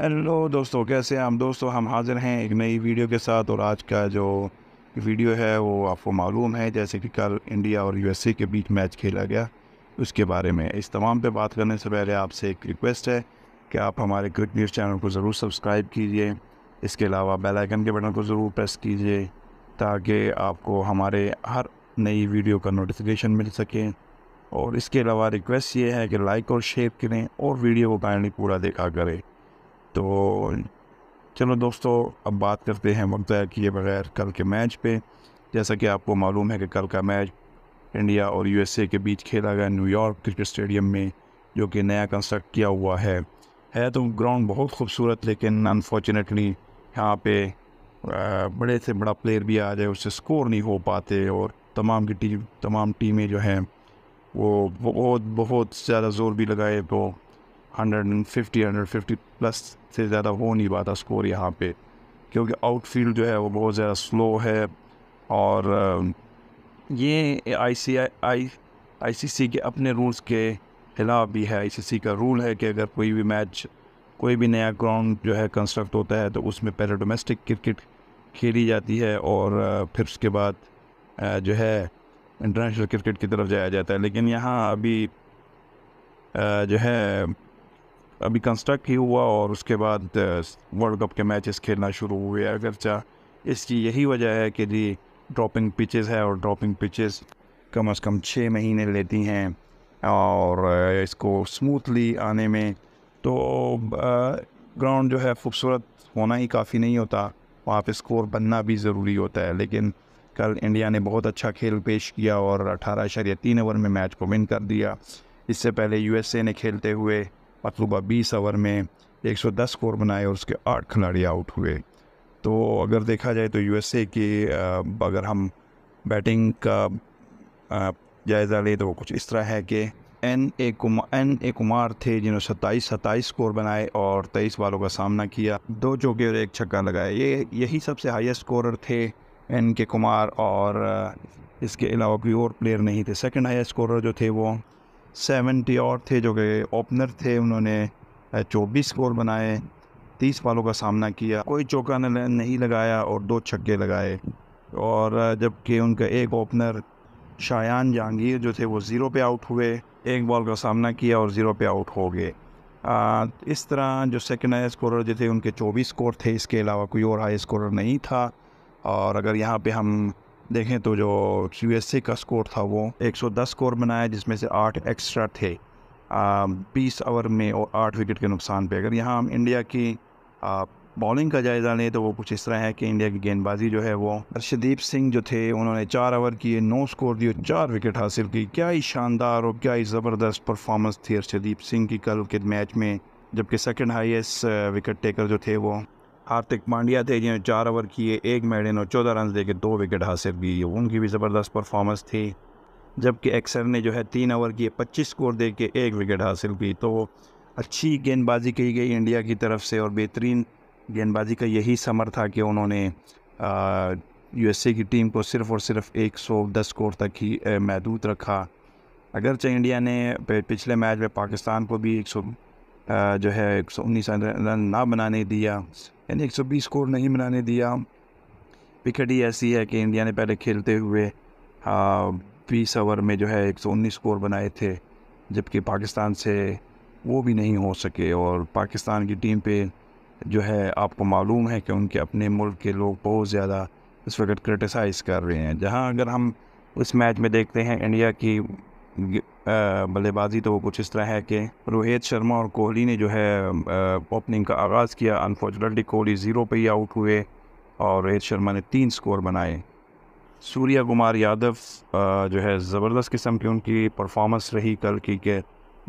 hello दोस्तों कैसे हैं हम दोस्तों हम हाज़िर हैं एक नई वीडियो के साथ और आज का जो वीडियो है वो आपको मालूम है जैसे कि कल इंडिया और यूएसए के बीच मैच खेला गया उसके बारे में इस तमाम पे बात करने से पहले आपसे एक रिक्वेस्ट है कि आप हमारे क्रिक न्यूज़ चैनल को ज़रूर सब्सक्राइब कीजिए इसके अलावा बेलाइकन के बटन को ज़रूर प्रेस कीजिए ताकि आपको हमारे हर नई वीडियो का नोटिफिकेशन मिल सके और इसके अलावा रिक्वेस्ट ये है कि लाइक और शेयर करें और वीडियो को काइंडली पूरा देखा करें तो चलो दोस्तों अब बात करते हैं वक्त किए बगैर कल के मैच पे जैसा कि आपको मालूम है कि कल का मैच इंडिया और यूएसए के बीच खेला गया न्यूयॉर्क क्रिकेट स्टेडियम में जो कि नया कंस्ट्रक्ट किया हुआ है है तो ग्राउंड बहुत खूबसूरत लेकिन अनफॉर्चुनेटली यहाँ पे बड़े से बड़ा प्लेयर भी आ जाए उससे स्कोर नहीं हो पाते और तमाम की टीम तमाम टीमें जो हैं वो बहुत बहुत ज़्यादा ज़ोर भी लगाए तो 150 प्लस से ज़्यादा हो नहीं पाता स्कोर यहाँ पे क्योंकि आउटफील्ड जो है वो बहुत ज़्यादा स्लो है और ये आई सी आई आई सी सी के अपने रूल्स के ख़िलाफ़ भी है आई सी सी का रूल है कि अगर कोई भी मैच कोई भी नया ग्राउंड जो है कंस्ट्रक्ट होता है तो उसमें पहले डोमेस्टिक क्रिकेट खेली जाती है और फिर उसके बाद जो है इंटरनेशनल क्रिकेट की तरफ जाया जाता है लेकिन यहाँ अभी जो है अभी कंस्ट्रक्ट ही हुआ और उसके बाद वर्ल्ड कप के मैचेस खेलना शुरू हुए अगरचा इसकी यही वजह है कि जी ड्रॉपिंग पिचेस है और ड्रॉपिंग पिचेस कम अज़ कम छः महीने लेती हैं और इसको स्मूथली आने में तो ग्राउंड जो है खूबसूरत होना ही काफ़ी नहीं होता वहाँ पे स्कोर बनना भी ज़रूरी होता है लेकिन कल इंडिया ने बहुत अच्छा खेल पेश किया और अठारह या तीन ओवर में मैच को विन कर दिया इससे पहले यूएसए ने खेलते हुए मतलूबा बीस ओवर में 110 स्कोर बनाए और उसके आठ खिलाड़ी आउट हुए तो अगर देखा जाए तो यूएसए की अगर हम बैटिंग का जायज़ा लें तो वो कुछ इस तरह है कि N A Kumar N A Kumar थे जिन्होंने सत्ताईस सत्ताईस स्कोर बनाए और तेईस बालों का सामना किया दो चौके और एक छक्का लगाए ये यही सबसे हाईएस्ट स्कोरर थे एन के कुमार और इसके अलावा कोई और प्लेयर नहीं थे सेकंड हाईएस्ट स्कोरर जो थे वो सेवेंटी और थे जो कि ओपनर थे उन्होंने चौबीस स्कोर बनाए तीस बालों का सामना किया कोई चौका नहीं लगाया और दो छक्के लगाए और जबकि उनका एक ओपनर शायान जहांगीर जो थे वो ज़ीरो पे आउट हुए एक बॉल का सामना किया और ज़ीरो पे आउट हो गए इस तरह जो सेकेंड हाई स्कोरर जो थे उनके चौबीस स्कोर थे इसके अलावा कोई और हाई स्कोरर नहीं था और अगर यहाँ पे हम देखें तो जो यू का स्कोर था वो 110 स्कोर बनाया जिसमें से आठ एक्स्ट्रा थे बीस ओवर में और आठ विकेट के नुकसान पे अगर यहाँ हम इंडिया की बॉलिंग का जायज़ा लें तो वो कुछ इस तरह है कि इंडिया की गेंदबाजी जो है वो अर्शदीप सिंह जो थे उन्होंने चार ओवर किए नौ स्कोर दिए चार विकेट हासिल की क्या ही शानदार और क्या ही ज़बरदस्त परफॉर्मेंस थी अर्शदीप सिंह की कल के मैच में जबकि सेकंड हाईएस्ट विकेट टेकर जो थे वो हार्दिक पांड्या थे जिन्होंने चार ओवर किए एक मेडन और चौदह रन देके दो विकेट हासिल की उनकी भी ज़बरदस्त परफॉर्मेंस थी जबकि एक्सर ने जो है तीन ओवर किए पच्चीस स्कोर दे के एक विकेट हासिल की तो अच्छी गेंदबाजी की गई इंडिया की तरफ से और बेहतरीन गेंदबाजी का यही समर था कि उन्होंने यूएसए की टीम को सिर्फ़ और सिर्फ 110 स्कोर तक ही महदूद रखा अगरचे इंडिया ने पिछले मैच में पाकिस्तान को भी सौ जो है एक सौ उन्नीस रन ना बनाने दिया यानी एक सौ बीस स्कोर नहीं बनाने दिया विकेट ही ऐसी है कि इंडिया ने पहले खेलते हुए बीस ओवर में जो है एक सौ उन्नीस स्कोर बनाए थे जबकि पाकिस्तान से वो भी नहीं हो सके और पाकिस्तान की टीम पे जो है आपको मालूम है कि उनके अपने मुल्क के लोग बहुत ज़्यादा इस वक्त क्रिटिसाइज़ कर रहे हैं जहाँ अगर हम इस मैच में देखते हैं इंडिया की बल्लेबाजी तो वो कुछ इस तरह है कि रोहित शर्मा और कोहली ने जो है ओपनिंग का आगाज़ किया अनफॉर्चुनेटली कोहली ज़ीरो पे ही आउट हुए और रोहित शर्मा ने तीन स्कोर बनाए सूर्या कुमार यादव जो है ज़बरदस्त किस्म की उनकी परफॉर्मेंस रही कल की के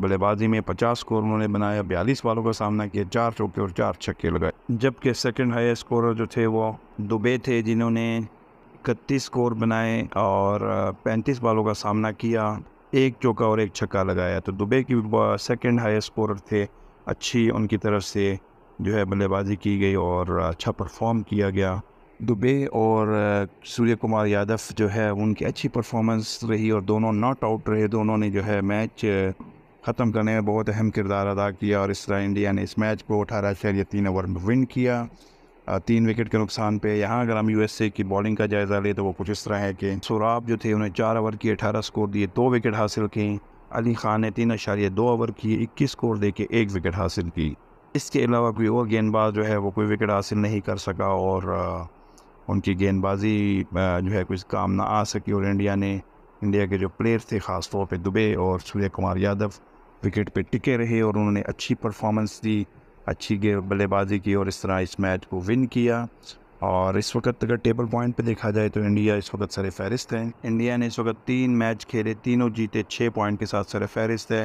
बल्लेबाजी में 50 स्कोर उन्होंने बनाया बयालीस बालों का सामना किया चार चौके और चार छक्के लगाए जबकि सेकंड हाई स्कोर जो थे वो दुबे थे जिन्होंने इकतीस स्कोर बनाए और 35 बालों का सामना किया एक चौका और एक छक्का लगाया तो दुबे की सेकेंड हाइस्ट स्कोरर थे अच्छी उनकी तरफ से जो है बल्लेबाजी की गई और अच्छा परफॉर्म किया गया दुबे और सूर्य कुमार यादव जो है उनकी अच्छी परफॉर्मेंस रही और दोनों नॉट आउट रहे दोनों ने जो है मैच ख़त्म करने में बहुत अहम किरदार अदा किया और इस तरह इंडिया ने इस मैच को अठारह शहर या तीन ओवर में विन किया तीन विकेट के नुकसान पे यहाँ अगर हम यूएसए की बॉलिंग का जायज़ा लें तो वो कुछ इस तरह है कि सोराब जो थे उन्हें चार ओवर की अठारह स्कोर दिए दो विकेट हासिल किए अली खान ने तीन अशारिया दो ओवर किए इक्कीस स्कोर दे के एक विकेट हासिल की इसके अलावा कोई और गेंदबाज जो है वो कोई विकेट हासिल नहीं कर सका और उनकी गेंदबाजी जो है कुछ काम ना आ सकी और इंडिया ने इंडिया के जो प्लेयर थे ख़ास तौर पर दुबे और सूर्य कुमार यादव विकेट पे टिके रहे और उन्होंने अच्छी परफॉर्मेंस दी अच्छी बल्लेबाजी की और इस तरह इस मैच को विन किया और इस वक्त अगर टेबल पॉइंट पे देखा जाए तो इंडिया इस वक्त सर फहरिस्त है इंडिया ने इस वक्त तीन मैच खेले तीनों जीते छः पॉइंट के साथ सर फहरिस्त है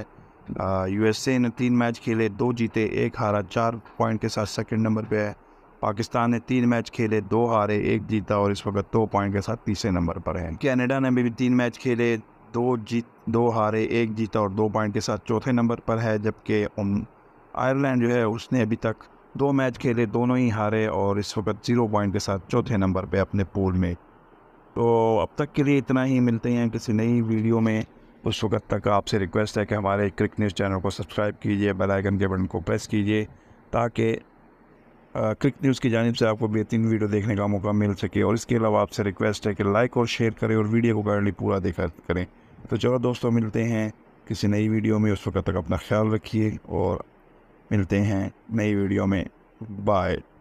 यूएसए ने तीन मैच खेले दो जीते एक हारा चार पॉइंट के साथ सेकेंड नंबर पर है पाकिस्तान ने तीन मैच खेले दो हारे एक जीता और इस वक्त दो पॉइंट के साथ तीसरे नंबर पर है कैनेडा ने भी तीन मैच खेले दो जीत दो हारे एक जीता और दो पॉइंट के साथ चौथे नंबर पर है जबकि आयरलैंड जो है उसने अभी तक दो मैच खेले दोनों ही हारे और इस वक्त ज़ीरो पॉइंट के साथ चौथे नंबर पे अपने पूल में तो अब तक के लिए इतना ही मिलते हैं किसी नई वीडियो में उस वक्त तक आपसे रिक्वेस्ट है कि हमारे क्रिक न्यूज़ चैनल को सब्सक्राइब कीजिए बेल आइकन के बटन को प्रेस कीजिए ताकि क्रिक न्यूज़ की जानब से आपको बेहतरीन वीडियो देखने का मौका मिल सके और इसके अलावा आपसे रिक्वेस्ट है कि लाइक और शेयर करें और वीडियो को गाइडली पूरा देखा करें तो चलो दोस्तों मिलते हैं किसी नई वीडियो में उस वक्त तक अपना ख्याल रखिए और मिलते हैं नई वीडियो में बाय